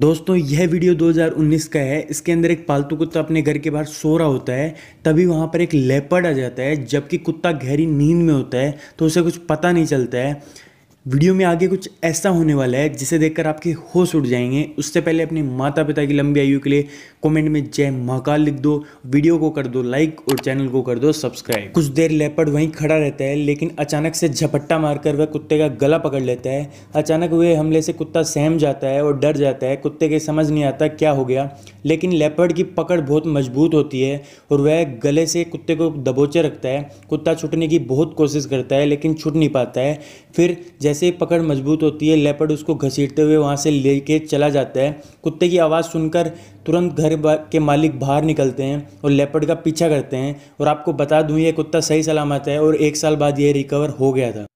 दोस्तों यह वीडियो 2019 का है इसके अंदर एक पालतू कुत्ता अपने घर के बाहर सो रहा होता है तभी वहाँ पर एक लेपर्ड आ जाता है जबकि कुत्ता गहरी नींद में होता है तो उसे कुछ पता नहीं चलता है वीडियो में आगे कुछ ऐसा होने वाला है जिसे देखकर आपके होश उड़ जाएंगे उससे पहले अपने माता पिता की लंबी आयु के लिए कमेंट में जय महाकाल लिख दो वीडियो को कर दो लाइक और चैनल को कर दो सब्सक्राइब कुछ देर लेपर्ड वहीं खड़ा रहता है लेकिन अचानक से झपट्टा मारकर वह कुत्ते का गला पकड़ लेता है अचानक हुए हमले से कुत्ता सहम जाता है और डर जाता है कुत्ते के समझ नहीं आता क्या हो गया लेकिन लेपर्ड की पकड़ बहुत मजबूत होती है और वह गले से कुत्ते को दबोचे रखता है कुत्ता छुटने की बहुत कोशिश करता है लेकिन छुट नहीं पाता है फिर जैसे ही पकड़ मजबूत होती है लेपर्ड उसको घसीटते हुए वहाँ से लेके चला जाता है कुत्ते की आवाज़ सुनकर तुरंत घर के मालिक बाहर निकलते हैं और लेपर्ड का पीछा करते हैं और आपको बता दूँ ये कुत्ता सही सलामत है और एक साल बाद ये रिकवर हो गया था